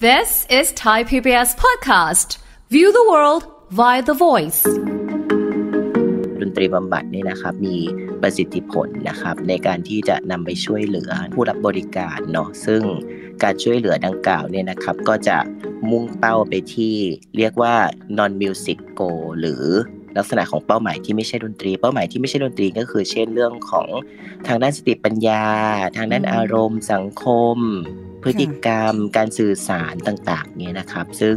This is Thai PBS podcast. View the world via the voice. ดนตรีบำบัดนี่นะครับ มีประสิทธิผลนะครับ ในการที่จะนำไปช่วยเหลือผู้รับบริการเนาะซึ่ง การช่วยเหลือดังกล่าวเนี่ยนะครับก็จะมุ่งเป้าไปที่เรียกว่า non music g o หรือลักษณะของเป้าหมายที่ไม่ใช่ดนตรีเป้าหมายที่ไม่ใช่ดนตรีก็คือเช่นเรื่องของทางด้านสติปัญญา ทางด้านอารมณ์ สังคม พฤติกรรม การสื่อสารต่างๆเนี่ยนะครับ ซึ่ง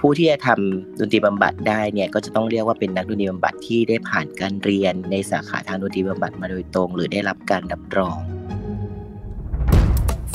ผู้ที่จะทำดนตรีบำบัดได้เนี่ยก็จะต้องเรียกว่าเป็นนักดนตรีบำบัดที่ได้ผ่านการเรียนในสาขาทางดนตรีบำบัดมาโดยตรง หรือได้รับการรับรอง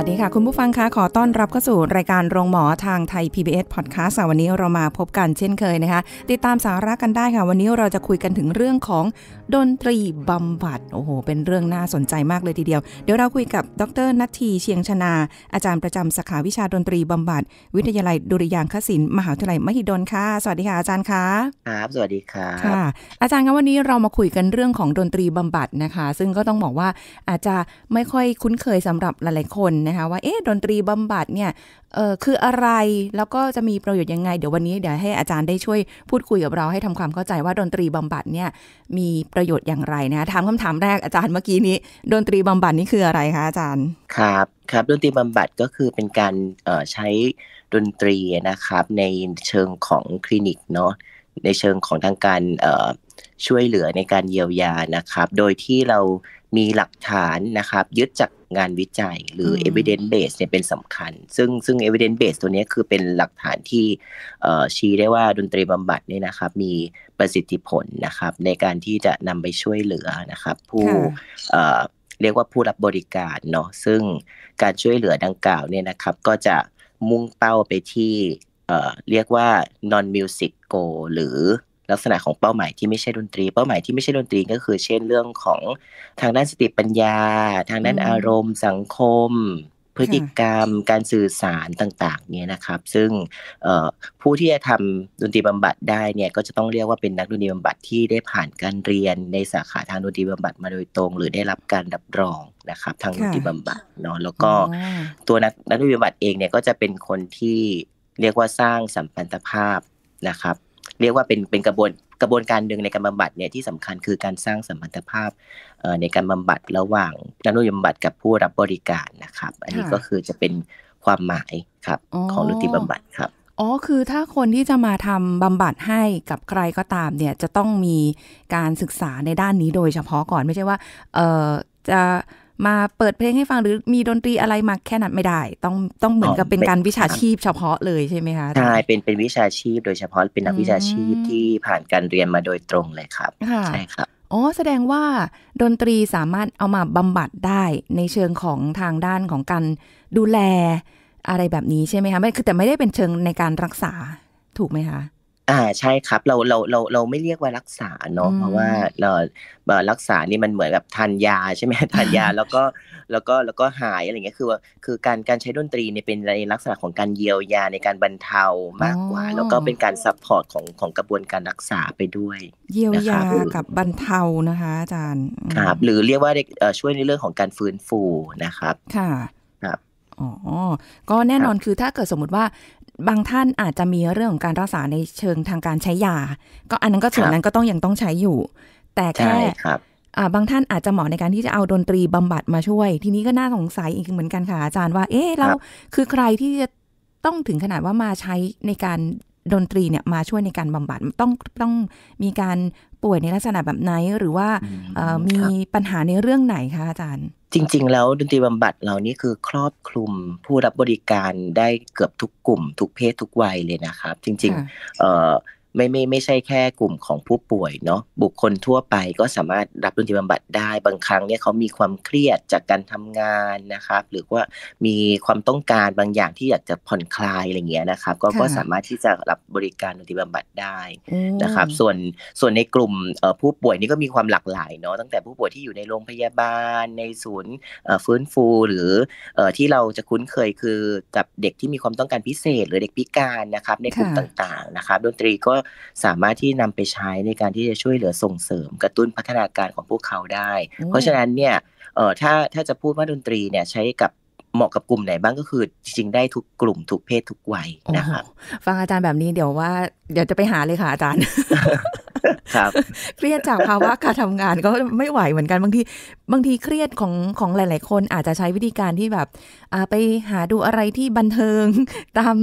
วัสดีค่ะ คุณผู้ฟังคะขอต้อนรับเข้าสู่ รายการโรงหมอทางไทย PBS Podcast วันนี้เรามาพบกันเช่นเคยนะคะ ติดตามสาระกันได้ค่ะ วันนี้เราจะคุยกันถึงเรื่องของดนตรีบำบัดโอ้โห เป็นเรื่องน่าสนใจมากเลยทีเดียวเดี๋ยวเราคุยกับดรนัททีเชียงชนา อาจารย์ประจำสาขาวิชาดนตรีบำบัด วิทยาลัยดุริยางคศิลป์มหาวิทยาลัยมหิดลค่ะสวัสดีค่ะอาจารย์คะครับสวัสดีค่ะค่ะ อาจารย์คะวันนี้เรามาคุยกันเรื่องของดนตรีบำบัดนะคะ ซึ่งก็ต้องบอกว่าอาจจะไม่ค่อยคุ้นเคยสำหรับหลายๆคนนะคะว่าเอ๊ะดนตรีบำบัดเนี่ยเออคืออะไรแล้วก็จะมีประโยชน์ยังไง เดี๋ยววันนี้เดี๋ยวให้อาจารย์ได้ช่วยพูดคุยกับเราให้ทำความเข้าใจว่าดนตรีบำบัดเนี่ยมีประโยชน์อย่างไรนะคะถามคำถามแรกอาจารย์เมื่อกี้นี้ดนตรีบำบัดนี่คืออะไรคะอาจารย์ครับครับดนตรีบำบัดก็คือเป็นการใช้ดนตรีนะครับในเชิงของคลินิกเนาะในเชิงของทางการช่วยเหลือในการเยียวยานะครับ โดยที่เรามีหลักฐานนะครับ ยึดจากงานวิจัยหรือ evidence base เนี่ยเป็นสำคัญ ซึ่งซึ่ง evidence base ตัวนี้คือเป็นหลักฐานที่ชี้ได้ว่าดนตรีบำบัดเนี่ยนะครับ มีประสิทธิผลนะครับ ในการที่จะนำไปช่วยเหลือนะครับ ผู้เรียกว่าผู้รับบริการเนาะซึ่งการช่วยเหลือดังกล่าวเนี่ยนะครับ ก็จะมุ่งเป้าไปที่เรียกว่า non music go หรือลักษณะของเป้าหมายที่ไม่ใช่ดนตรี เป้าหมายที่ไม่ใช่ดนตรีก็คือ เช่นเรื่องของทางด้านสติปัญญา ทางด้านอารมณ์สังคม พฤติกรรมการสื่อสารต่างๆเนี่ยนะครับ ซึ่งผู้ที่จะทำดนตรีบำบัดได้เนี่ยก็จะต้องเรียกว่าเป็นนักดนตรีบำบัดที่ได้ผ่านการเรียนในสาขาทางดนตรีบำบัดมาโดยตรง หรือได้รับการรับรองนะครับ ทางดนตรีบำบัดเนาะแล้วก็ตัวนักดนตรีบำบัดเองเนี่ยก็จะเป็นคนที่เรียกว่าสร้างสัมพันธภาพนะครับเรียกว่าเป็นเป็นกระบวนกระบวนการหนึ่งในการบำบัดเนี่ยที่สำคัญคือการสร้างสัมพันธภาพในการบำบัดระหว่างนักนุยมบัดกับผู้รับบริการนะครับ อันนี้ก็คือจะเป็นความหมายครับของนุติบำบัดครับอ๋อคือถ้าคนที่จะมาทำบำบัดให้กับใครก็ตาม เนี่ยจะต้องมีการศึกษาในด้านนี้โดยเฉพาะก่อนไม่ใช่ว่า เออจะมาเปิดเพลงให้ฟังหรือมีดนตรีอะไรมาแค่นั้นไม่ได้ ต้องต้องเหมือนกับเป็นการวิชาชีพเฉพาะเลยใช่ไหมคะใช่เป็นเป็นวิชาชีพโดยเฉพาะเป็นนักวิชาชีพที่ผ่านการเรียนมาโดยตรงเลยครับใช่ครับอ๋อแสดงว่าดนตรีสามารถเอามาบำบัดได้ในเชิงของทางด้านของการดูแลอะไรแบบนี้ใช่ไหมคะไม่คือแต่ไม่ได้เป็นเชิงในการรักษาถูกไหมคะอ่าใช่ครับเราเราเราเราไม่เรียกว่ารักษาเนาะเพราะว่าเรารักษานี่มันเหมือนแบบทานยาใช่ไหมทานยาแล้วก็แล้วก็แล้วก็หายอะไรเงี้ยคือว่าคือการการใช้ดนตรีเนี่ยเป็นในลักษณะของการเยียวยาในการบรรเทามากกว่าแล้วก็เป็นการซัพพอร์ตของของกระบวนการรักษาไปด้วยเยียวยากับบรรเทานะคะอาจารย์ครับหรือเรียกว่าช่วยในเรื่องของการฟื้นฟูนะครับค่ะครับอ๋อก็แน่นอนคือถ้าเกิดสมมติว่าบางท่านอาจจะมีเรื่องของการรักษาในเชิงทางการใช้ยา ก็อันนั้นก็ส่วนนั้นก็ต้องยังต้องใช้อยู่ แต่แค่บางท่านอาจจะเหมาะในการที่จะเอาดนตรีบำบัดมาช่วย ทีนี้ก็น่าสงสัยอีกเหมือนกันค่ะอาจารย์ว่า เอ๊ะแล้วคือใครที่จะต้องถึงขนาดว่ามาใช้ในการดนตรีเนี่ยมาช่วยในการบำบัด ต้องต้องมีการป่วยในลักษณะแบบไหน หรือว่ามีปัญหาในเรื่องไหนคะอาจารย์จริงๆ แล้วดนตรีบำบัดเรานี่คือครอบคลุมผู้รับบริการได้เกือบทุกกลุ่ม ทุกเพศทุกวัยเลยนะครับ จริง ๆไม่ไม่ไม่ใช่แค่กลุ่มของผู้ป่วยเนาะบุคคลทั่วไปก็สามารถรับดนตรีบำบัดได้ บางครั้งเนี่ยเขามีความเครียดจากการทำงานนะครับ หรือว่ามีความต้องการบางอย่างที่อยากจะผ่อนคลายอะไรเงี้ยนะครับ ก็ก็สามารถที่จะรับบริการดนตรีบำบัดได้นะครับส่วนส่วนในกลุ่มผู้ป่วยนี่ก็มีความหลากหลายเนาะตั้งแต่ผู้ป่วยที่อยู่ในโรงพยาบาล ในศูนย์ฟื้นฟูหรือที่เราจะคุ้นเคยคือกับเด็กที่มีความต้องการพิเศษหรือเด็กพิการนะครับในกลุ่มต่างๆนะครับ ดนตรีก็สามารถที่นำไปใช้ในการที่จะช่วยเหลือส่งเสริมกระตุ้นพัฒนาการของพวกเขาได้ เพราะฉะนั้นเนี่ยเออถ้าถ้าจะพูดว่าดนตรีเนี่ยใช้กับเหมาะกับกลุ่มไหนบ้างก็คือ จริง ๆ ได้ทุกกลุ่ม ทุกเพศทุกวัยนะครับฟังอาจารย์แบบนี้เดี๋ยวว่า เดี๋ยวจะไปหาเลยค่ะอาจารย์ครับ เครียดจากภาวะการทำงานก็ไม่ไหวเหมือนกันบางที บางทีเครียดของของหลาย ๆ คนอาจจะใช้วิธีการที่แบบไปหาดูอะไรที่บันเทิง ตาม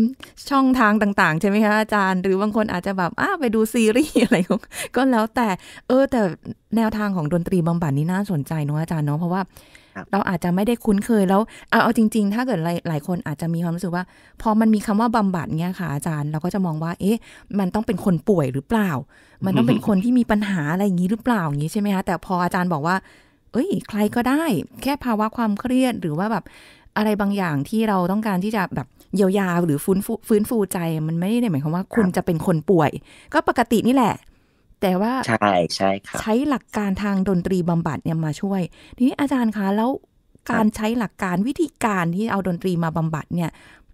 ช่องทางต่าง ๆ ใช่ไหมคะอาจารย์ หรือบางคนอาจจะแบบอไปดูซีรีส์อะไร ก็แล้วแต่ เออแต่แนวทางของดนตรีบำบัดนี่น่าสนใจเนาะอาจารย์เนาะเพราะว่าเราอาจจะไม่ได้คุ้นเคยแล้วเอาเอาจริงๆ ถ้าเกิดหลายคนอาจจะมีความรู้สึกว่าพอมันมีคำว่าบำบัดเนี่ยค่ะ อาจารย์เราก็จะมองว่าเอ๊ะมันต้องเป็นคนป่วยหรือเปล่า มันต้องเป็นคนที่มีปัญหาอะไรอย่างนี้หรือเปล่าอย่างนี้ใช่ไหมคะแต่พออาจารย์บอกว่า เอ้ยใครก็ได้ แค่ภาวะความเครียดหรือว่าแบบอะไรบางอย่างที่เราต้องการที่จะแบบเยียวยาหรือฟื้นฟูฟื้นฟูใจมันไม่ได้หมายความว่าคุณจะเป็นคนป่วย ก็ปกตินี่แหละแต่ว่าใช่ใช่ครับใช้หลักการทางดนตรีบำบัดเนี่ยมาช่วย ทีนี้อาจารย์คะแล้วการใช้หลักการวิธีการที่เอาดนตรีมาบำบัดเนี่ย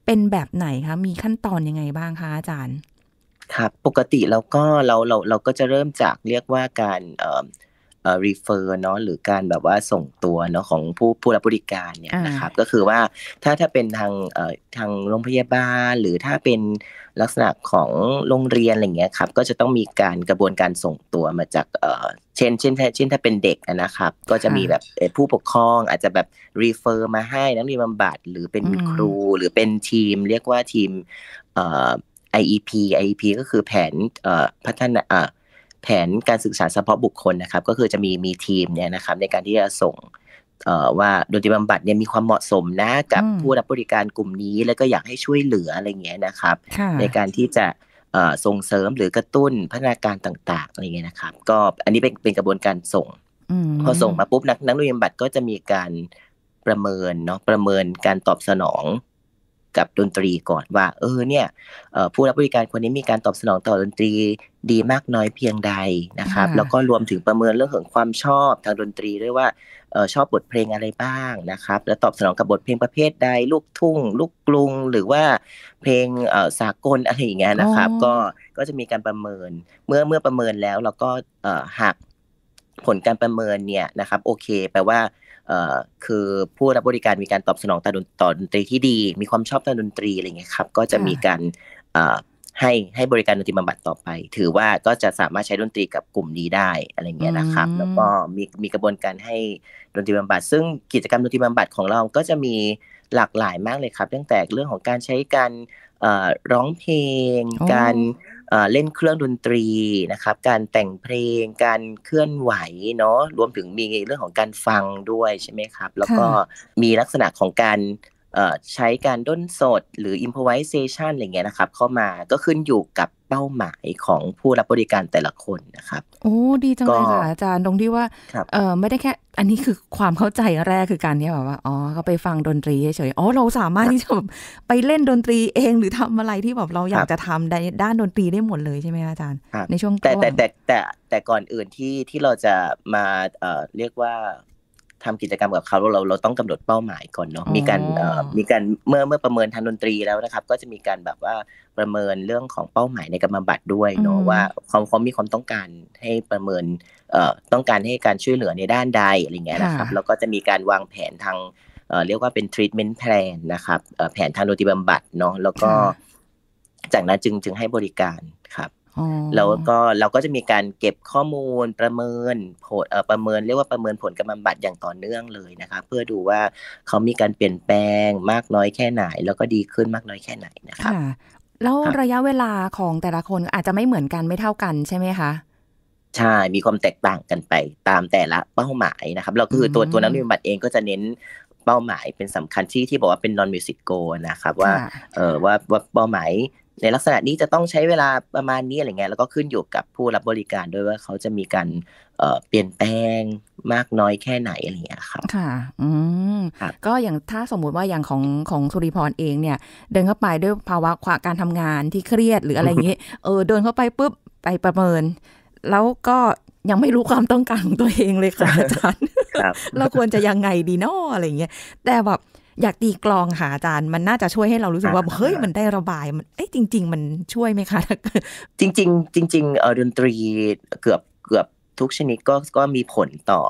เป็นแบบไหนคะ มีขั้นตอนยังไงบ้างคะอาจารย์ ครับปกติแล้วก็เราเราเราก็จะเริ่มจากเรียกว่าการเอ่อร์เนาะหรือการแบบว่าส่งตัวเนาะของผู้ผู้รับบริการเนี่ยนะครับก็คือว่าถ้าถ้าเป็นทางเอ่อทางโรงพยาบาล หรือถ้าเป็นลักษณะของโรงเรียนอะไรเงี้ยครับก็จะต้องมีการกระบวนการส่งตัวมาจากเอ่อเช่นเช่นเช่นถ้าเป็นเด็กนะครับ ก็จะมีแบบผู้ปกครองอาจจะแบบรีเฟอร์มาให้ นักเรียนบำบัดหรือเป็นครูหรือเป็นทีม เรียกว่าทีมเอ่อ IEP IEP ก็คือแผนพัฒนาแผนการศึกษาเฉพาะบุคคลนะครับ ก็คือจะมีมีทีมเนี่ยนะครับในการที่จะส่งว่าดนตรีบำบัดเนี่ยมีความเหมาะสมนะกับผู้รับบริการกลุ่มนี้แล้วก็อยากให้ช่วยเหลืออะไรเงี้ยนะครับ ในการที่จะส่งเสริมหรือกระตุ้นพัฒนาการต่างๆอะไรเงี้ยนะครับ ก็อันนี้เป็นเป็นกระบวนการส่งพอส่งมาปุ๊บนักนักดนตรีบำบัดก็จะมีการประเมินเนาะประเมินการตอบสนองกับดนตรีก่อนว่าเออเนี่ยผู้รับบริการคนนี้มีการตอบสนองต่อดนตรีดีมากน้อยเพียงใดนะครับ แล้วก็รวมถึงประเมินเรื่องของความชอบทางดนตรีด้วยว่าชอบบทเพลงอะไรบ้างนะครับ และตอบสนองกับบทเพลงประเภทใดลูกทุ่ง ลูกกรุงหรือว่าเพลงสากลอะไรอย่างเงี้ยนะครับ ก็ก็จะมีการประเมินเมื่อเมื่อประเมินแล้วเราก็หากผลการประเมินเนี่ยนะครับ โอเค แปลว่าคือผู้รับบริการมีการตอบสนองต่อดนตตรีที่ดี มีความชอบต่อดนตรีอะไรเงี้ยครับก็จะมีการให้ให้บริการดนตรีบำบัดต่อไป ถือว่าก็จะสามารถใช้ดนตรีกับกลุ่มนี้ได้อะไรเงี้ยนะครับแล้วก็มีมีกระบวนการให้ดนตรีบำบัด ซึ่งกิจกรรมดนตรีบำบัดของเราก็จะมีหลากหลายมากเลยครับตั้งแต่เรื่องของการใช้การร้องเพลง การเล่นเครื่องดนตรีนะครับ การแต่งเพลงการเคลื่อนไหวเนาะรวมถึงมีเรื่องของการฟังด้วย ใช่ไหมครับ แล้วก็มีลักษณะของการใช้การด้นสดหรืออิมพอไวเซชันอะไรเงี้ยนะครับ เข้ามาก็ขึ้นอยู่กับเป้าหมายของผู้รับบริการแต่ละคนนะครับโอ้ดีจังเลยค่ะอาจารย์ตรงที่ว่าเออไม่ได้แค่อันนี้คือความเข้าใจแรกคือการที่แบบว่าอ๋อเขาไปฟังดนตรีเฉยอ๋อเราสามารถที่จะแบบไปเล่นดนตรีเองหรือทำอะไรที่แบบเราอยากจะทำด้านดนตรีได้หมดเลยใช่ไหมอาจารย์ในช่วงแต่แต่แต่แต่ก่อนอื่นที่ที่เราจะมาเอ่อเรียกว่าทำกิจกรรมกับเขาเราเราต้องกำหนดเป้าหมายก่อนเนาะมีการมีการเมื่อเมื่อประเมินทางดนตรีแล้วนะครับ ก็จะมีการแบบว่าประเมินเรื่องของเป้าหมายในกรรมบัดด้วยเนาะว่าเขาเขา มีความต้องการให้ประเมินต้องการให้การช่วยเหลือในด้านใดอะไรเงี้ยนะครับแล้วก็จะมีการวางแผนทางเรียกว่าเป็น treatment plan นะครับแผนทางดนตรีบำบัดเนาะแล้วก็ จากนั้นจึงจึงให้บริการแล้วก็เราก็จะมีการเก็บข้อมูลประเมินผลประเมินเรียกว่าประเมินผลกำรังบัตรอย่างต่อเนื่องเลยนะคะ เพื่อดูว่าเขามีการเปลี่ยนแปลงมากน้อยแค่ไหน แล้วก็ดีขึ้นมากน้อยแค่ไหนนะคะแล้วระยะเวลาของแต่ละคนอาจจะไม่เหมือนกันไม่เท่ากันใช่ไหมคะใช่มีความแตกต่างกันไป ตามแต่ละเป้าหมายนะครับเราคือตัวตัวนักวิบัตรเองก็จะเน้นเป้าหมายเป็นสำคัญที่ที่บอกว่าเป็น non music goal นะครับ ว่าเออว่าว่าเป้าหมายในลักษณะนี้จะต้องใช้เวลาประมาณนี้อะไรเงี้ยแล้วก็ขึ้นอยู่กับผู้รับบริการด้วยว่าเขาจะมีการเปลี่ยนแปลงมากน้อยแค่ไหนอะไรเงี้ยครับค่ะ อืมก็อย่างถ้าสมมุติว่าอย่างของของสุริพรเองเนี่ย เดินเข้าไปด้วยภาวะวาการทำงานที่เครียดหรืออะไรเงี้ยเออ เดินเข้าไปปุ๊บไปประเมิน แล้วก็ยังไม่รู้ความต้องการของตัวเองเลยค่ะอาจารย์เราควรจะยังไงดีนาะอะไรเงี้ย แต่แบบอยากตีกลองหาอาจารย์มันน่าจะช่วยให้เรารู้สึกว่าเฮ้ยมันได้ระบายมันเอ้ยจริง ๆ มันช่วยไหมคะ จริงๆจริงๆเออดนตรีเกือบเกือบทุกชนิดก็ก็มีผลต่อ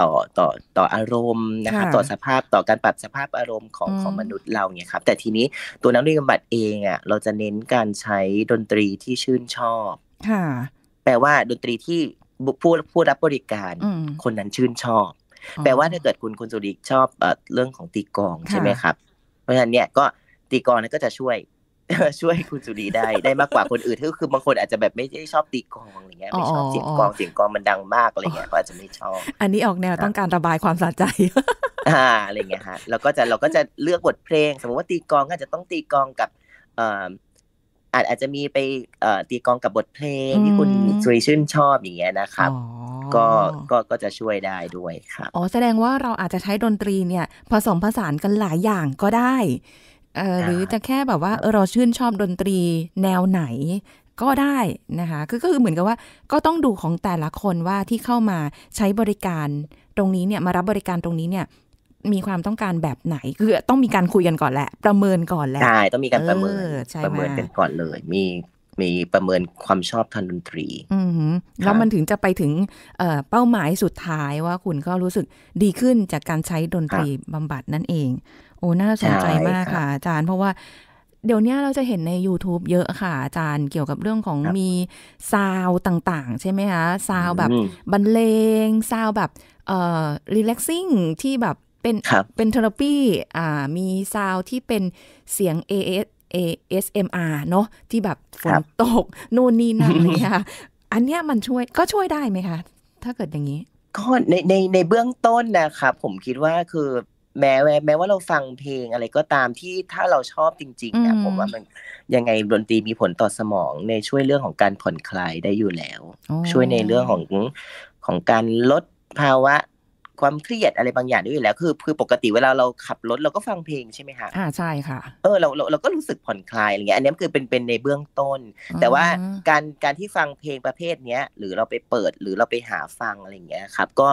ต่อต่อต่ออารมณ์นะคะ ต่อสภาพต่อการปรับสภาพอารมณ์ของของมนุษย์เราเนี่ยครับแต่ทีนี้ตัวนักดนตรีบัตัเองอ่ะเราจะเน้นการใช้ดนตรีที่ชื่นชอบค่ะแปลว่าดนตรีที่ผู้ผู้รับบริการคนนั้นชื่นชอบแปลว่าถ้าเกิดคุณคุณสุริชอบเรื่องของตีกองใช่ไหมครับ เพราะฉะนั้นเนี่ยก็ตีกองนั้นก็จะช่วย ช่วยคุณสุรีได้ ได้มากกว่าคนอื่นก็คือบางคนอาจจะแบบไม่ได้ชอบตีกองอะไรเงี้ยไม่ชอบเสียงกองเสียงกองมันดังมากอะไรเงี้ยก็อาจจะไม่ชอบอันนี้ออกแนวต้องการระบายความสะใจ อ่าอะไรเงี้ยฮะเราก็จะเราก็จะเลือกบทเพลง สมมติว่าตีกองก็จะต้องตีกองกับอาจอาจจะมีไปตีกองกับบทเพลงที่คุณสุริชื่นชอบอย่างเงี้ยนะครับก็ก็ก็จะช่วยได้ด้วยครับอ๋อแสดงว่าเราอาจจะใช้ดนตรีเนี่ยผสมผสานกันหลายอย่างก็ได้หรือจะแค่แบบว่า เราชื่นชอบดนตรีแนวไหนก็ได้นะคะคือก็คือเหมือนกับว่า ก็ต้องดูของแต่ละคนว่าที่เข้ามาใช้บริการตรงนี้เนี่ยมารับบริการตรงนี้เนี่ยมีความต้องการแบบไหนคือต้องมีการคุยกันก่อนแหละ ประเมินก่อนแหละใช่ต้องมีการประเมินประเมินกันก่อนเลย มีมีประเมินความชอบทางดนตรีแล้วมันถึงจะไปถึงเป้าหมายสุดท้ายว่าคุณก็รู้สึกดีขึ้นจากการใช้ดนตรีบำบัดนั่นเองโอ้น่าสนใจมากค่ะอาจารย์เพราะว่าเดี๋ยวนี้เราจะเห็นใน YouTube เยอะค่ะอาจารย์เกี่ยวกับเรื่องของมีซาวต่าง ๆ ใช่ไหมคะซาวแบบบรรเลงซาวแบบเอ่อีแลกซิ่งที่แบบเป็นเป็นเทอร์ปีอ่ามีซาวที่เป็นเสียง AS ASMR เนาะที่แบบฝนตกนู่นนี่นั่นเลยค่ะอันเนี้ยมันช่วย ก็ช่วยได้ไหมคะ ถ้าเกิดอย่างนี้ ก็ในในในเบื้องต้นนะครับ ผมคิดว่าคือแม้แม้ว่าเราฟังเพลงอะไรก็ตามที่ถ้าเราชอบจริงๆนะผมว่ามันยังไงดนตรีมีผลต่อสมอง ในช่วยเรื่องของการผ่อนคลายได้อยู่แล้ว ช่วยในเรื่องของของการลดภาวะความเครียดอะไรบางอย่างด้วยอยู่แล้วคือคือปกติเวลาเราขับรถเราก็ฟังเพลงใช่ไหมคะอ่าใช่ค่ะเออเราเราเราก็รู้สึกผ่อนคลายอะไรเงี้ยอันนี้คือเป็นเป็นในเบื้องต้น แต่ว่าการการที่ฟังเพลงประเภทเนี้ย หรือเราไปเปิดหรือเราไปหาฟังอะไรเงี้ยครับ ก็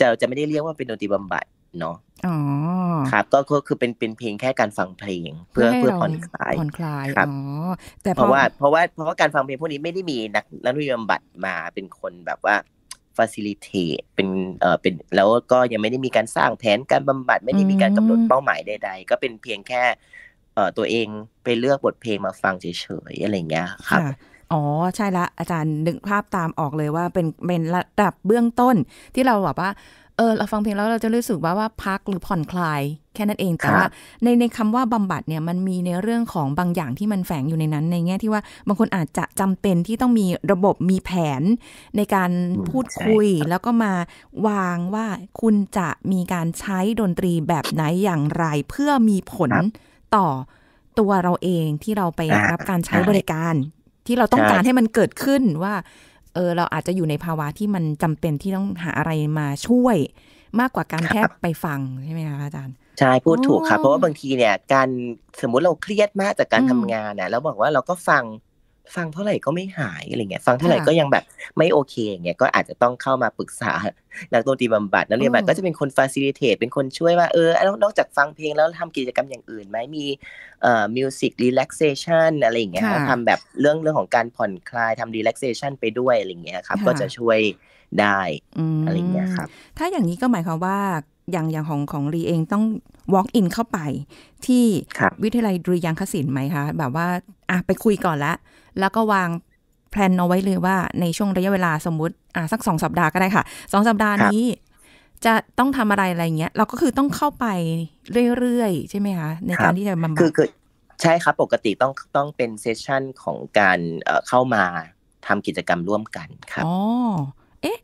จะจะไม่ได้เรียกว่าเป็นดนตรีบำบัดเนาะอ๋อครับก็คือเป็นเป็นเพลงแค่การฟังเพลง เพื่อเพื่อผ่อนคลายผ่อนคลายครับอ๋อแต่เพราะว่า เพราะว่าเพราะว่าการฟังเพลงพวกนี้ไม่ได้มีนักนักวิทยีบำบัดมาเป็นคนแบบว่าฟ a สิลิเทเป็นเอ่อเป็นแล้วก็ยังไม่ได้มีการสร้างแผนการบำบัดไม่ได้มีการกำหนดเป้าหมายใดๆ ก็เป็นเพียงแค่ เอ่อตัวเองไปเลือกบทเพลงมาฟังเฉยๆอะไรเงี้ยครับอ๋อใช่ละอาจารย์นึกภาพตามออกเลยว่าเป็นเป็นระดับเบื้องต้นที่เราแบบว่าเออเราฟังเพลงแล้วเราจะรู้สึกว่าว่าพักหรือผ่อนคลายแค่นั้นเอง แต่ว่า ในในคำว่าบำบัดเนี่ยมันมีในเรื่องของบางอย่างที่มันแฝงอยู่ในนั้น ในแง่ที่ว่าบางคนอาจจะจำเป็นที่ต้องมีระบบมีแผน ในการพูดคุยแล้วก็มาวางว่าคุณจะมีการใช้ดนตรีแบบไหนอย่างไร เพื่อมีผลต่อตัวเราเองที่เราไปรับการใช้บริการ ที่เราต้องการให้มันเกิดขึ้นว่าเออ เราอาจจะอยู่ในภาวะที่มันจำเป็นที่ต้องหาอะไรมาช่วย มากกว่าการแค่ไปฟังใช่ไหมคะอาจารย์ใช่ พูดถูกค่ะ เพราะว่าบางทีเนี่ย การสมมุติเราเครียดมากจากการทำงานนะยเราบอกว่าเราก็ฟังฟังเท่าไหร่ก็ไม่หายอะไรเงี้ยฟังเท่าไหร่ก็ยังแบบไม่โอเคอย่างเงี้ยก็อาจจะต้องเข้ามาปรึกษานักดนตรีบำบัดนักเรียนบบก็จะเป็นคนฟาซิลิเทตเป็นคนช่วยว่าเออนอกจากฟังเพลงแล้วทำกิจกรรมอย่างอื่นไหมมีเอ่อมิวสิกรีแลกเซชันอะไรเงี้ยทำแบบเรื่องเรื่องของการผ่อนคลายทำรีแลกเซชันไปด้วยอะไรเงี้ยครับก็จะช่วยได้อะไรเงี้ยครับถ้าอย่างนี้ก็หมายความว่า อย่างอย่างของของรีเองต้อง walk in เข้าไปที่วิทยาลัยดุริยางคศิลป์ไหมคะแบบว่าอ่ะไปคุยก่อนละแล้วก็วางแพลนเอาไว้เลยว่าในช่วงระยะเวลาสมมติอ่ะสักสองสัปดาห์ก็ได้ค่ะสองสัปดาห์นี้ จะต้องทำอะไรอะไรเงี้ยเราก็คือต้องเข้าไปเรื่อยๆใช่ไหมคะในการที่จะบำบัดคือใช่ครับปกติต้องต้องเป็นเซสชั่นของการเข้ามาทำกิจกรรมร่วมกัน ครับอ๋อเอ๊ะ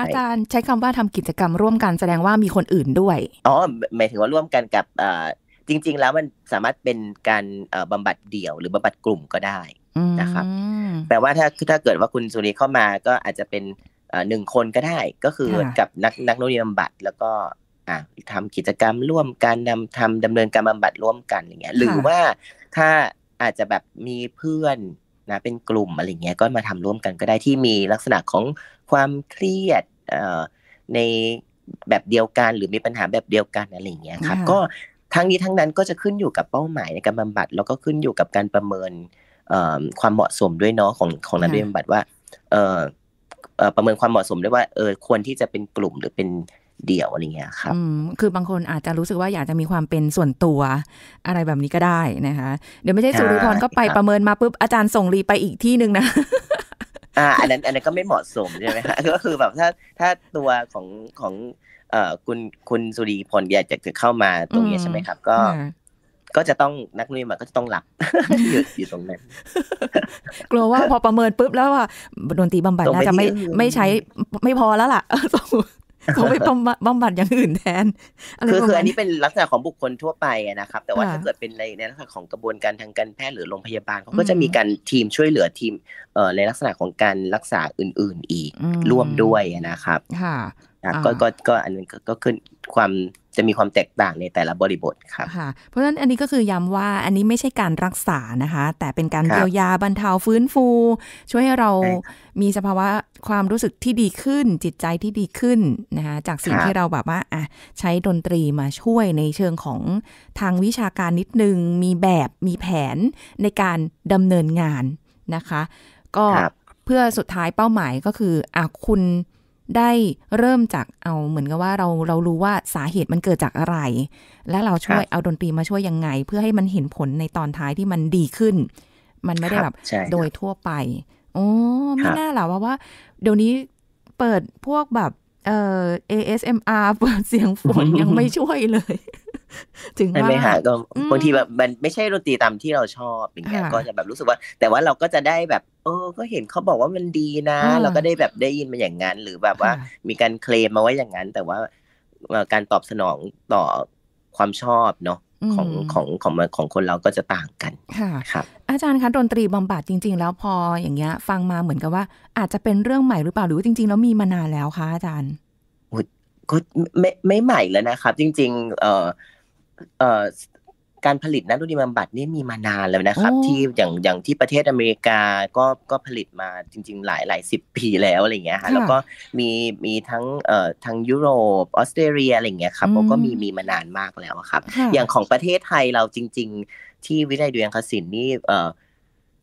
อาจารย์ใช้คำว่าทำกิจกรรมร่วมกันแสดงว่ามีคนอื่นด้วยอ๋อหมายถึงว่าร่วมกันกับจริง ๆ แล้วมันสามารถเป็นการบำบัดเดี่ยวหรือบำบัดกลุ่มก็ได้นะครับแปลว่าถ้าถ้าเกิดว่าคุณสุนีเข้ามาก็อาจจะเป็นหนึ่งคนก็ได้ ก็คือกับนักนักโนวีบำบัดแล้วก็ทำกิจกรรมร่วมกันนำทำดำเนินการบำบัดร่วมกันอย่างเงี้ยหรือว่าถ้าอาจจะแบบมีเพื่อนนะเป็นกลุ่มอะไรเงี้ยก็มาทำร่วมกันก็ได้ที่มีลักษณะของความเครียดในแบบเดียวกันหรือมีปัญหาแบบเดียวกันอะไรเงี้ยครับก็ทั้งนี้ทั้งนั้นก็จะขึ้นอยู่กับเป้าหมายในการบำบัดแล้วก็ขึ้นอยู่กับการประเมินความเหมาะสมด้วยเนาะของของนักเรียนบำบัดว่าประเมินความเหมาะสมได้วว่าเออควรที่จะเป็นกลุ่มหรือเป็นเดี่ยวอะไรเงี้ยครับคือบางคนอาจจะรู้สึกว่าอยากจะมีความเป็นส่วนตัวอะไรแบบนี้ก็ได้นะคะเดี๋ยวไม่ใช่สุริพรก็ไปประเมินมาปุ๊บอาจารย์ส่งรีไปอีกที่หนึ่งนะ อ่าอันนั้น อันนั้นก็ไม่เหมาะสมใช่ไหมฮะก็คือแบบถ้าถ้าตัวของของเอ่อคุณคุณสุรีพลอยากจะเข้ามาตรงนี้ใช่ไหมครับ ก็ ก็จะต้องนักนุ่ยมันก็จะต้องหลับอยู่อยู่ตรงนั้นกลัวว่าพอประเมินปุ๊บแล้วว่าดนตรีบำบัดน่าจะไม่ไม่ใช้ไม่พอแล้วล่ะเขาไปบำบบัดอย่างอื่นแทนคือคืออันนี้เป็นลักษณะของบุคคลทั่วไปนะครับ แต่ว่าถ้าเกิดเป็นในในลักษณะของกระบวนการทางการแพทย์หรือโรงพยาบาลเขาก็จะมีการทีมช่วยเหลือทีมในลักษณะของการรักษาอื่น ๆอีกร่วมด้วยนะครับ ค่ะก็ก็ก็อันนั้นก็ขึ้นความจะมีความแตกต่างในแต่ละบริบทครับค่ะเพราะฉะนั้นอันนี้ก็คือย้ำว่าอันนี้ไม่ใช่การรักษานะคะ แต่เป็นการเยียวยาบรรเทาฟื้นฟู ช่วยให้เรามีสภาวะความรู้สึกที่ดีขึ้น จิตใจที่ดีขึ้นนะคะจากสิ่งที่เราแบบว่าอ่ะใช้ดนตรีมาช่วยในเชิงของทางวิชาการนิดนึง มีแบบมีแผนในการดำเนินงานนะคะ ก็เพื่อสุดท้ายเป้าหมายก็คืออ่ะคุณได้เริ่มจากเอาเหมือนกับว่าเราเรารู้ว่าสาเหตุมันเกิดจากอะไร และเราช่วยเอาดนตรีมาช่วยยังไง เพื่อให้มันเห็นผลในตอนท้ายที่มันดีขึ้น มันไม่ได้แบบโดยทั่วไป โอ้ไม่น่าหรอว่าว่า เดี๋ยวนี้เปิดพวกแบบเอ่อ ASMR เปิดเสียงฝนยังไม่ช่วยเลย ถึงว่าไม่หาก็บางทีแบบมันไม่ใช่ดนตรีตามที่เราชอบอย่างเงี้ยก็จะแบบรู้สึกว่า แต่ว่าเราก็จะได้แบบ เออ ก็เห็นเขาบอกว่ามันดีนะ เราก็ได้แบบได้ยินมาอย่างนั้น หรือแบบว่า มีการเคลมมาว่าอย่างนั้น แต่ว่าการตอบสนองต่อความชอบเนาะของของของของคนเราก็จะต่างกัน ค่ะครับอาจารย์คะดนตรีบำบัดจริงๆ แล้วพออย่างเงี้ย ฟังมาเหมือนกับว่าอาจจะเป็นเรื่องใหม่หรือเปล่าหรือว่าจริงๆ แล้วมีมานานแล้วคะอาจารย์ ก็ไม่ไม่ใหม่แล้วนะครับ จริงๆ เอ่อเอ่อการผลิตนักดนดรีบำบัดนี่มีมานานแล้วนะครับ ที่อย่างอย่างที่ประเทศอเมริกาก็ก็ผลิตมาจริง ๆ หลายหลายสิบปีแล้วอะไรเงี้ยคะแล้วก็มีมีทั้งเอ่อทั้งยุโรปออสเตรเลียอะไรเงี้ยครับก็มีมีมานานมากแล้วครับ อย่างของประเทศไทยเราจริง ๆ ที่วิทยาดุยงคศิลป์นี่เอ่อ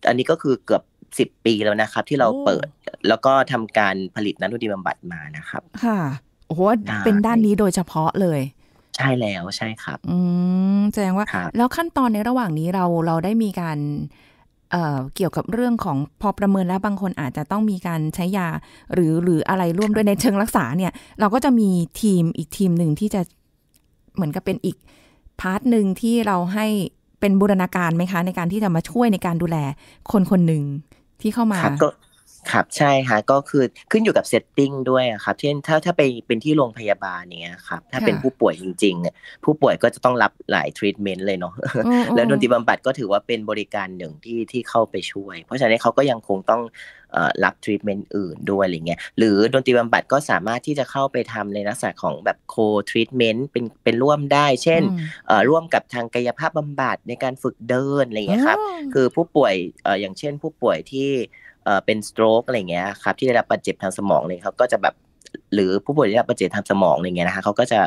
อันนี้ก็คือเกือบสิบปีแล้วนะครับ ที่เราเปิดแล้วก็ทำการผลิตนักดนดีบำบัดมานะครับค่ะโอ้โหเป็นด้านนี้โดยเฉพาะเลยใช่แล้วใช่ครับ อืมแจ้งว่าแล้วขั้นตอนในระหว่างนี้เราเราได้มีการเเกี่ยวกับเรื่องของพอประเมินแล้วบางคนอาจจะต้องมีการใช้ยาหรือหรืออะไรร่วมด้วยในเชิงรักษา เนี่ย เราก็จะมีทีมอีกทีมหนึ่งที่จะเหมือนกับเป็นอีกพาร์ทหนึ่งที่เราให้เป็นบูรณาการไหมคะ ในการที่จะมาช่วยในการดูแลคนคนหนึ่งที่เข้ามาครับใช่ค่ะ ก็คือขึ้นอยู่กับเซตติ้งด้วยครับเช่นถ้าถ้าไปเป็นที่โรงพยาบาลเนี้ยครับ ถ้าเป็นผู้ป่วยจริงๆผู้ป่วยก็จะต้องรับหลายทรีทเมนต์เลยเนาะแล้วดนตรีบำบัดก็ถือว่าเป็นบริการหนึ่งที่ที่เข้าไปช่วย เพราะฉะนั้นเขาก็ยังคงต้องรับทรีทเมนต์อื่นด้วยอะไรเงี้ยหรือดนตรีบำบัดก็สามารถที่จะเข้าไปทำในลักษณะของแบบโคทรีทเมนต์เป็นเป็นร่วมได้ เช่นร่วมกับทางกายภาพบำบัดในการฝึกเดินอะไรเงี้ยครับ คือผู้ป่วยอย่างเช่น ผู้ป่วยที่เอ่อเป็นสโตรกอะไรเงี้ยครับที่ได้รับบาดเจ็บทางสมองเลยเขาก็จะแบบหรือผู้ป่วยที่ได้รับบาดเจ็บทางสมองอะไรเงี้ยนะคะเขาก็จะ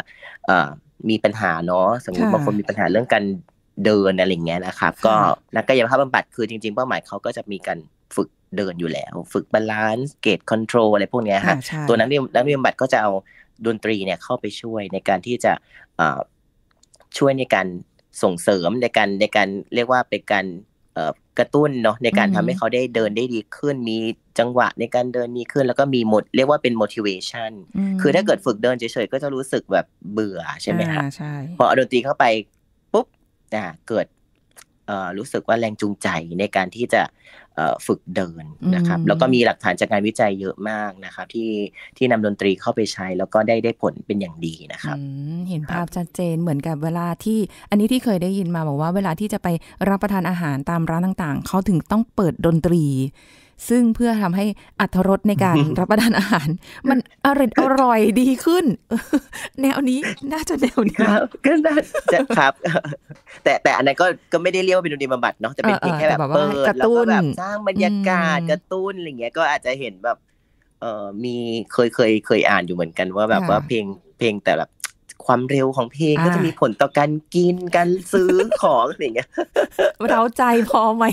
เอ่อมีปัญหาเนาะสมมติบางคนมีปัญหาเรื่องการเดินอะไรเงี้ยนะครับก็นักกายภาพบำบัดคือจริง ๆ เป้าหมายเขาก็จะมีการฝึกเดินอยู่แล้ว ฝึกบาลานซ์เกตคอนโทรลอะไรพวกนี้ฮะตัวนักเรียนนักเรียนบำบัดก็จะเอาดนตรีเนี่ยเข้าไปช่วยในการที่จะช่วยในการส่งเสริมในการในการเรียกว่าเป็นการกระตุ้นเนาะในการทำให้เขาได้เดินได้ดีขึ้นมีจังหวะในการเดินดีขึ้นแล้วก็มีหมด เรียกว่าเป็น motivation คือถ้าเกิดฝึกเดินเฉยๆก็จะรู้สึกแบบเบื่อใช่ไหมคะพอเอาดนตรีเข้าไปปุ๊บอ่าเกิดรู้สึกว่าแรงจูงใจในการที่จะฝึกเดินนะครับ แล้วก็มีหลักฐานจากการวิจัยเยอะมากนะครับ ที่ที่นำดนตรีเข้าไปใช้ แล้วก็ได้ได้ผลเป็นอย่างดีนะครับเห็นภาพชัดเจนเหมือนกับเวลาที่อันนี้ที่เคยได้ยินมาบอกว่าเวลาที่จะไปรับประทานอาหารตามร้านต่างๆ เขาถึงต้องเปิดดนตรีซึ่งเพื่อทำให้อัตรสในการรับประทานอาหาร มันอร่อยอร่อยดีขึ้น แนวนี้น่าจะแนวนี้ก็น่าจะครับ แต่แต่อันนั้นก็ก็ไม่ได้เรียกว่าเป็นดนตรีบำบัดเนาะจะเป็นเพงแค่แบบเปิดแล้วก็แบบสร้างบรรยากาศ กระตุ้นอะไรเงี้ยก็อาจจะเห็นแบบเออมีเคยเคยเคยอ่านอยู่เหมือนกันว่าแบบว่าเพลงเพลงแต่ละความเร็วของเพลงก็จะมีผลต่อการกินการซื้อของอะไรเงี้ยเราใจพอไหม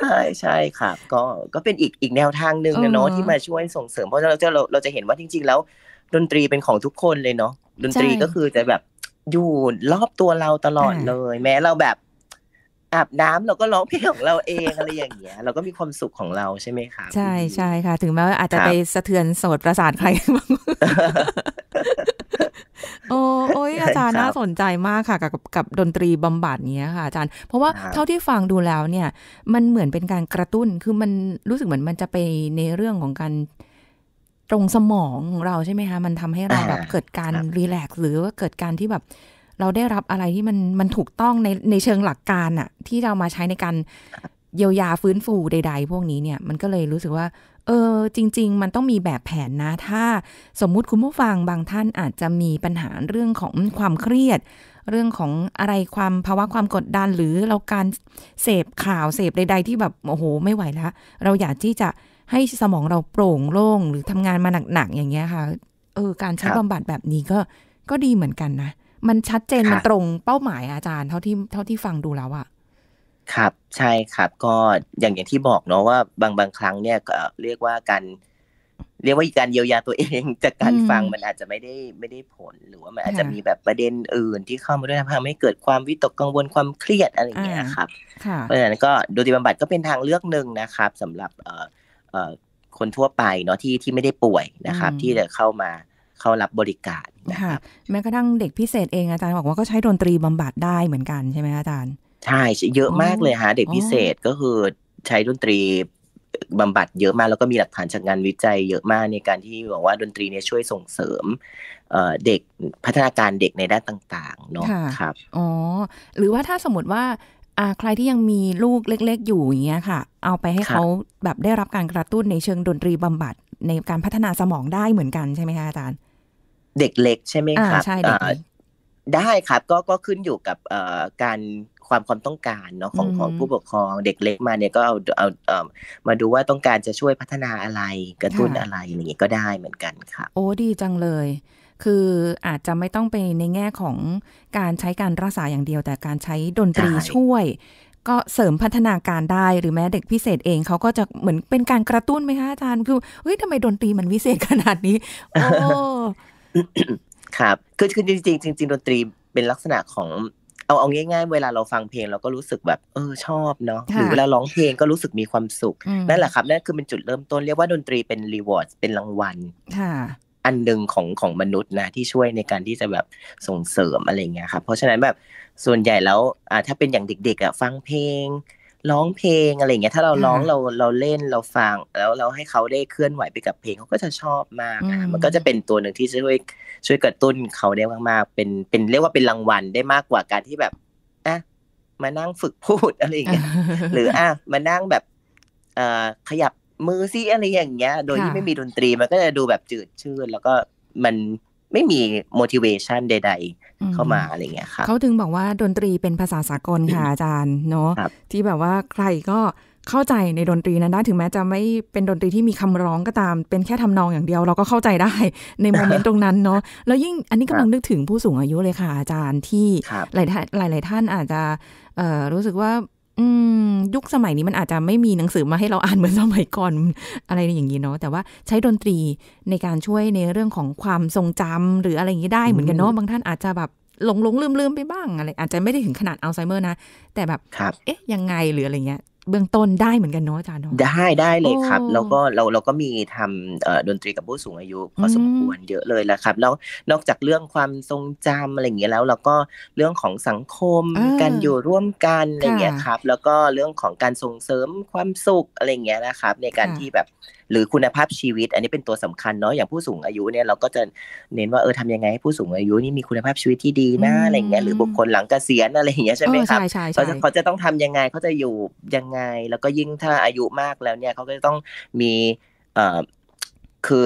ใช่ใช่ครับ ก็ก็เป็นอีกอีกแนวทางหนึ่งนะเนาะที่มาช่วยส่งเสริม เพราะเราจะเราเราจะเห็นว่าจริงๆแล้ว ดนตรีเป็นของทุกคนเลยเนาะดนตรีก็คือจะแบบอยู่รอบตัวเราตลอดเลยแม้เราแบบอาบน้ำเราก็ร้องเพลงของเราเองอะไรอย่างเงี้ยเราก็มีความสุขของเราใช่ไหมคะใช่ใช่ค่ะ ถึงแม้ว่าอาจจะไปสะเทือนโสดประสาทใครบางโอ้โอ้ยอาจารย์น่าสนใจมากค่ะ กับกับดนตรีบำบัดเนี้ยค่ะอาจารย์เพราะว่าเท่าที่ฟังดูแล้ว เนี่ย มันเหมือนเป็นการกระตุ้นคือมันรู้สึกเหมือนมันจะไปในเรื่องของการตรงสมองของเราใช่ไหมคะ มันทำให้เราแบบเกิดการรีแลกซ์หรือว่าเกิดการที่แบบเราได้รับอะไรที่มันมันถูกต้องในในเชิงหลักการอะที่เรามาใช้ในการ เยียวยาฟื้นฟูใด ๆ พวกนี้เนี่ยมันก็เลยรู้สึกว่า เออจริงๆมันต้องมีแบบแผนนะ ถ้าสมมุติคุณผู้ฟังบางท่านอาจจะมีปัญหาเรื่องของความเครียด เรื่องของอะไรความภาวะความกดดัน หรือเราการเสพข่าวเสพใดๆที่แบบโอ้โห ไม่ไหวแล้วเราอยากที่จะให้สมองเราโปร่งโล่งหรือทำงานมาหนักๆอย่างเงี้ยค่ะเออการใช้บำบัดแบบนี้ก็ก็ดีเหมือนกันนะมันชัดเจนมันตรงเป้าหมายอาจารย์เท่าที่เท่าที่ฟังดูแล้วอะครับ ใช่ครับ ก็อย่างอย่างที่บอกเนาะว่าบางบางครั้งเนี่ยก็เรียกว่าการเรียกว่าการเยียวยาตัวเองจากการฟังมันอาจจะไม่ได้ไม่ได้ผลหรือว่ามันอาจจะมีแบบประเด็นอื่นที่เข้ามาด้วยทำให้เกิดความวิตกกังวลความเครียดอะไรอย่างเงี้ยครับเพราะฉะนั้นก็ดูติบำบัดก็เป็นทางเลือกหนึ่งนะครับ สำหรับเอ่อคนทั่วไปเนาะที่ที่ไม่ได้ป่วยนะครับ ที่จะเข้ามาเข้ารับบริการนะครับแม้กระทั่งเด็กพิเศษ เองอาจารย์บอกว่าก็ใช้ดนตรีบำบัดได้เหมือนกันใช่ไหมอาจารย์ใช่เยอะมากเลยฮะเด็กพิเศษก็คือใช้ดนตรีบำบัด เยอะมากแล้วก็มีหลักฐานจากงานวิจัย เยอะมากในการที่บอกว่าดนตรีเนี่ยช่วยส่งเสริมเด็กพัฒนาการเด็กในด้านต่างๆเนาะครับอ๋อหรือว่าถ้าสมมติว่าอ่าใครที่ยังมีลูกเล็กๆอยู่อย่างเงี้ยค่ะเอาไปให้เขาแบบได้รับการกระตุ้นในเชิงดนตรีบำบัดในการพัฒนาสมองได้เหมือนกันใช่ไหมคะอาจารย์เด็กเล็กใช่ไหมครับใช่ได้ครับก็ก็ขึ้นอยู่กับการความความต้องการเนาะของของผู้ปกครองเด็กเล็กมาเนี่ย ก็เอาเอาเอมาดูว่าต้องการจะช่วยพัฒนาอะไรกระตุ้นอะไรอย่างเงี้ยก็ได้เหมือนกันค่ะโอ้ดีจังเลย คืออาจจะไม่ต้องไปในแง่ของการใช้การรักษาอย่างเดียว แต่การใช้ดนตรีช่วยก็เสริมพัฒนาการได้หรือแม้เด็กพิเศษเองเขาก็จะเหมือนเป็นการกระตุ้นไหมคะอาจารย์คือเฮ้ยทำไมดนตรีมันวิเศษขนาดนี้ โอ้ ครับ คือคือจริงจริงดนตรีเป็นลักษณะของ เอาเอาง่าย ๆ เวลาเราฟังเพลงเราก็รู้สึกแบบเออ ชอบเนาะหรือเวลาร้องเพลงก็รู้สึกมีความสุข นั่นแหละครับนั่นคือเป็นจุดเริ่มต้นเรียกว่าดนตรีเป็นรีวอร์ดเป็นรางวัล ค่ะอันหนึ่งของของมนุษย์นะ ที่ช่วยในการที่จะแบบส่งเสริมอะไรเงี้ยครับเพราะฉะนั้นแบบส่วนใหญ่แล้วอ่าถ้าเป็นอย่างเด็กๆอ่ะฟังเพลงร้องเพลงอะไรเงี้ยถ้าเราร้องเราเราเล่นเราฟัง แล้วเราให้เขาได้เคลื่อนไหวไปกับเพลงเขาก็จะชอบมากมันก็จะเป็นตัวหนึ่งที่ช่วยช่วยกระตุ้นเขาได้มากๆเป็นเป็นเรียกว่าเป็นรางวัลได้มากกว่าการที่แบบอ่ะมานั่งฝึกพูดอะไรเงี้ยหรืออ่ะมานั่งแบบเอ่อขยับมือซิอะไรอย่างเงี้ย โดยที่ไม่มีดนตรีมันก็จะดูแบบจืดชืดแล้วก็มันไม่มี motivation ใดๆเข้ามาอะไรเงี้ยค่ะเขาถึงบอกว่าดนตรีเป็นภาษาสากลค่ะอาจารย์เนาะที่แบบว่าใครก็เข้าใจในดนตรีนั้นได้ถึงแม้จะไม่เป็นดนตรีที่มีคำร้องก็ตามเป็นแค่ทำนองอย่างเดียว เราก็เข้าใจได้ในโมเมนต์ตรงนั้นเนาะแล้วยิ่งอันนี้กำลังนึกถึงผู้สูงอายุเลยค่ะอาจารย์ที่หลายหลายท่านอาจจะรู้สึกว่าอืมยุคสมัยนี้มันอาจจะไม่มีหนังสือมาให้เราอ่านเหมือนสมัยก่อนอะไรอย่างนี้เนาะแต่ว่าใช้ดนตรีในการช่วยในเรื่องของความทรงจำหรืออะไรอย่างนี้ได้เหมือนกันเนาะบางท่านอาจจะแบบหลงหลงลืมลืมไปบ้างอะไรอาจจะไม่ได้ถึงขนาดอัลไซเมอร์นะแต่แบบบเอ๊ะยังไง หรืออะไรเงี้ยเบื้องต้นได้เหมือนกันเนาะอาจารย์เนาะได้ได้เลยครับ แล้วก็เราเราก็มีทำดนตรีกับผู้สูงอายุพอสมควรเยอะเลยละครับ แล้วนอกจากเรื่องความทรงจำอะไรอย่างเงี้ยแล้วเราก็เรื่องของสังคมการอยู่ร่วมกันอะไรเงี้ยครับ แล้วก็เรื่องของการส่งเสริมความสุขอะไรเงี้ยนะครับ ในการที่แบบหรือคุณภาพชีวิตอันนี้เป็นตัวสำคัญเนาะอย่างผู้สูงอายุเนี่ยเราก็จะเน้นว่าเออทำยังไง ให้ผู้สูงอายุนี่มีคุณภาพชีวิตที่ดีนะอะไรเงี้ยหรือบุคคลหลังเกษียณอะไรอย่างเงี้ยใช่ไหมครับเขาจะเขาจะต้องทำยังไงเขาจะอยู่ยังไง แล้วก็ยิ่งถ้าอายุมากแล้วเนี่ยเขาก็จะต้องมีเอ่อคือ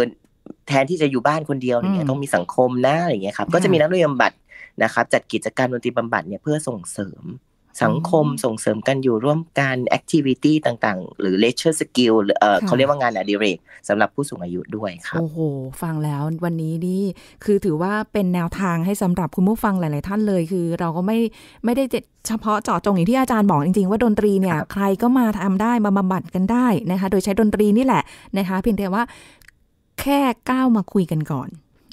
แทนที่จะอยู่บ้านคนเดียวเนี่ยต้องมีสังคมนะอะไรเงี้ยครับก็จะมีนักเรียนบัตรนะครับ จัดกิจกรรมดนตรีบำบัดเนี่ยเพื่อส่งเสริมสังคมส่งเสริมกันอยู่ร่วมกันแอคทิวิตี้ต่างๆ หรือเลเชอร์สกิลเขาเรียกว่างานอดิเรกสำหรับผู้สูงอายุด้วยครับโอ้โหฟังแล้ววันนี้นี่คือถือว่าเป็นแนวทางให้สำหรับคุณผู้ฟังหลาย ๆ ท่านเลยคือ เราก็ไม่ไม่ได้เฉพาะเจาะจงอย่างที่อาจารย์บอกจริงๆ ว่าดนตรีเนี่ย ใครก็มาทำได้มาบำบัดกันได้นะคะโดยใช้ดนตรีนี่แหละนะคะเพียงแต่ว่าแค่ก้าวมาคุยกันก่อน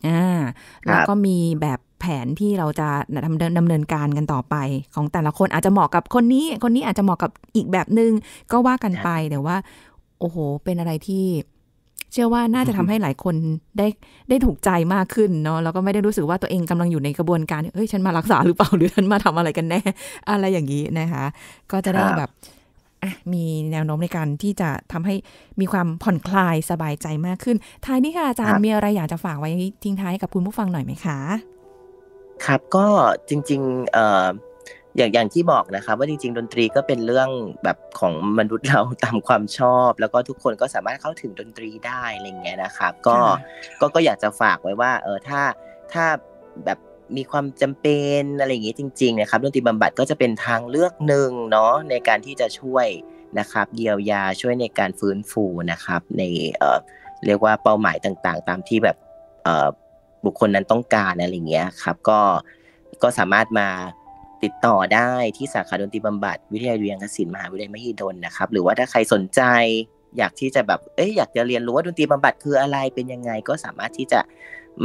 อ่าแล้วก็มีแบบแผนที่เราจะดำเนินดำเนินการกันต่อไปของแต่ละคนอาจจะเหมาะกับคนนี้ คนนี้อาจจะเหมาะกับอีกแบบหนึง่งก็ว่ากันไปแต่ว่า โอ้โห เป็นอะไรที่ เชื่อว่าน่าจะทำให้หลายคนได้ได้ถูกใจมากขึ้นเนาะแล้วก็ไม่ได้รู้สึกว่าตัวเองกำลังอยู่ในกระบวนการเฮ้ย ฉันมารักษาหรือเปล่าหรือฉันมาทำอะไรกันแน่ อะไรอย่างนี้นะคะ ก็จะได้แบบมีแนวโน้มในการที่จะทำให้มีความผ่อนคลายสบายใจมากขึ้นท้ายนี้ค่ะอาจารย์มีอะไรอยากจะฝากไว้ทิ้งท้ายกับคุณผู้ฟังหน่อยไหมคะครับก็จริงๆเอ่ออย่างอย่างที่บอกนะครับ ว่าจริง ๆดนตรีก็เป็นเรื่องแบบของมนุษย์เราตามความชอบแล้วก็ทุกคนก็สามารถเข้าถึงดนตรีได้อะไรเงี้ยนะครับก็ก็ก็อยากจะฝากไว้ว่าเออถ้าถ้าแบบมีความจำเป็นอะไรอย่างงี้จริงๆนะครับดนตรีบำบัดก็จะเป็นทางเลือกหนึ่งเนาะในการที่จะช่วยนะครับเยียวยาช่วยในการฟื้นฟูนะครับ ในเอ่อเรียกว่าเป้าหมายต่างๆ ตามที่แบบเอ่อบุคคลนั้นต้องการอะไรเงี้ยครับ ก็ก็สามารถมาติดต่อได้ที่สาขาดนตรีบำบัดวิทยาลัยเรียงสินมหาวิทยาลัยมหิดลนะครับ หรือว่าถ้าใครสนใจอยากที่จะแบบเอ้ยอยากจะเรียนรู้ว่าดนตรีบำบัดคืออะไรเป็นยังไงก็สามารถที่จะ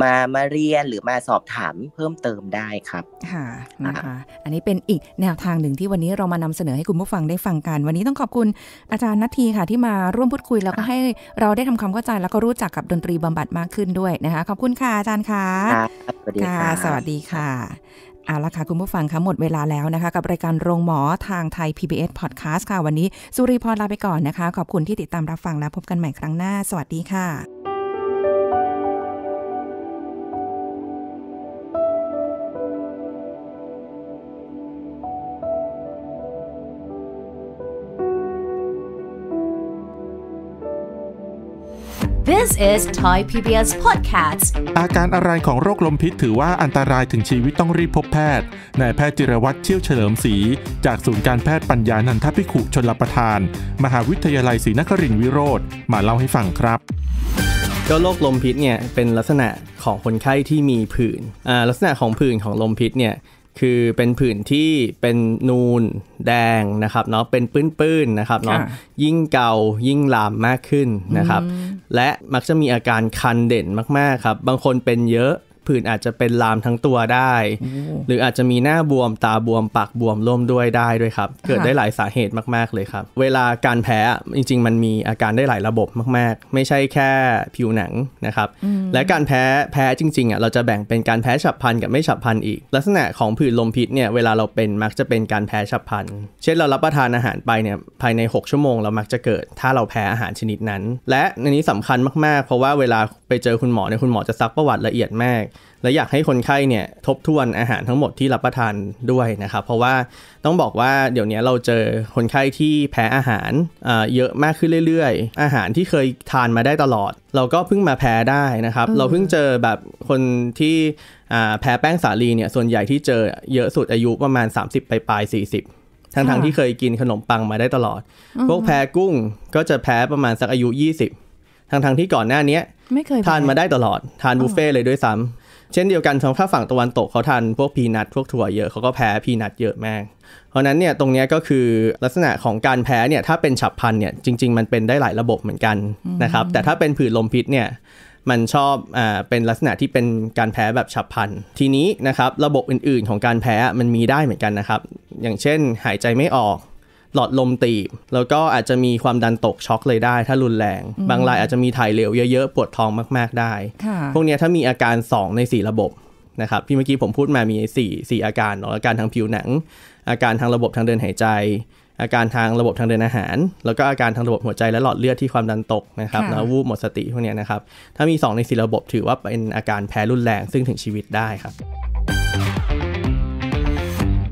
มามาเรียนหรือมาสอบถามเพิ่มเติมได้ครับ ค่ะนะคะ อันนี้เป็นอีกแนวทางหนึ่งที่วันนี้เรามานำเสนอให้คุณผู้ฟังได้ฟังกัน วันนี้ต้องขอบคุณอาจารย์นัททีค่ะที่มาร่วมพูดคุยแล้วก็ให้เราได้ทำความเข้าใจแล้วก็รู้จักกับดนตรีบำบัดมากขึ้นด้วยนะคะ ขอบคุณค่ะอาจารย์ค่ะ สวัสดีค่ะ สวัสดีค่ะ เอาละค่ะคุณผู้ฟังคะหมดเวลาแล้วนะคะ กับรายการโรงหมอทางไทย PBS Podcast ค่ะวันนี้สุริพรลาไปก่อนนะคะ ขอบคุณที่ติดตามรับฟังและพบกันใหม่ครั้งหน้า สวัสดีค่ะ This is Thai PBS Podcast อาการอะไรของโรคลมพิษถือว่าอันตรายถึงชีวิตต้องรีบพบแพทย์ นายแพทย์จิรวัตรเชี่ยวเฉลิมศรี จากศูนย์การแพทย์ปัญญานันทพิขุชนลประทาน มหาวิทยาลัยศรีนครินทร์วิโรธ มาเล่าให้ฟังครับก็โรคลมพิษเนี่ย เป็นลักษณะของคนไข้ที่มีผื่นลักษณะของผื่นของลมพิษเนี่ยคือเป็นผื่นที่เป็นนูนแดงนะครับเนาะเป็นปื้นๆนะครับเนาะยิ่งเกายิ่งลามมากขึ้นนะครับ และมักจะมีอาการคันเด่นมาก ๆ ครับ บางคนเป็นเยอะผื่นอาจจะเป็นลามทั้งตัวได้ หรืออาจจะมีหน้าบวมตาบวม ปาก บวมร่วมด้วยได้ด้วยครับ เกิดได้หลายสาเหตุมาก ๆ เลยครับ เวลาการแพ้จริงๆ มันมีอาการได้หลายระบบมากๆ ไม่ใช่แค่ผิวหนังนะครับ และการแพ้แพ้จริงๆอ่ะเราจะแบ่งเป็นการแพ้ฉับพลันกับไม่ฉับพลันอีก ลักษณะของผื่นลมพิษเนี่ยเวลาเราเป็นมักจะเป็นการแพ้ฉับพลัน เช่นเรารับประทานอาหารไปเนี่ยภายใน 6 ชั่วโมง เรามักจะเกิดถ้าเราแพ้อาหารชนิดนั้น และในนี้สำคัญมากๆ เพราะว่าเวลาไปเจอคุณหมอเนี่ยคุณหมอจะซักประวัติละเอียดมากและอยากให้คนไข้เนี่ยทบทวนอาหารทั้งหมดที่รับประทานด้วยนะครับเพราะว่าต้องบอกว่าเดี๋ยวนี้เราเจอคนไข้ที่แพ้อาหารเยอะมากขึ้นเรื่อย ๆ อาหารที่เคยทานมาได้ตลอดเราก็เพิ่งมาแพ้ได้นะครับเราเพิ่งเจอแบบคนที่แพ้แป้งสาลีเนี่ยส่วนใหญ่ที่เจอเยอะสุดอายุประมาณ 30ปปลาย40ทั้งทที่เคยกินขนมปังมาได้ตลอด พวกแพ้กุ้งก็จะแพ้ประมาณสักอายุ 20ทั้งทที่ก่อนหน้านี้ทานมาได้ตลอด ทานบุฟเฟ่เลยด้วยซ้เช่นเดียวกันงภาฝั่งตะวันตกเขาทานพวกพีนัทพวกถั่วเยอะเขาก็แพ้พีนัทเยอะมากเพราะนั้นเนี่ยตรงนี้ก็คือลักษณะของการแพ้เนี่ยถ้าเป็นฉับพันเนี่ยจริงๆ มันเป็นได้หลายระบบเหมือนกันนะครับแต่ถ้าเป็นผื่นลมพิษเนี่ยมันชอบอ่าเป็นลักษณะที่เป็นการแพ้แบบฉับพันทีนี้นะครับระบบอื่นๆของการแพ้มันมีได้เหมือนกันนะครับอย่างเช่นหายใจไม่ออกหลอดลมตีบ แล้วก็อาจจะมีความดันตกช็อกเลยได้ถ้ารุนแรง บางรายอาจจะมีถ่ายเหลวเยอะๆ ปวดท้องมากๆ ได้ พวกนี้ถ้ามีอาการ 2 ใน 4 ระบบนะครับ พี่เมื่อกี้ผมพูดมามี 4 4 อาการเนาะอาการทางผิวหนัง อาการทางระบบทางเดินหายใจ อาการทางระบบทางเดินอาหาร แล้วก็อาการทางระบบหัวใจและหลอดเลือดที่ความดันตกนะครับนะวูบหมดสติพวกนี้นะครับ ถ้ามี 2 ใน 4 ระบบถือว่าเป็นอาการแพ้รุนแรงซึ่งถึงชีวิตได้ครับ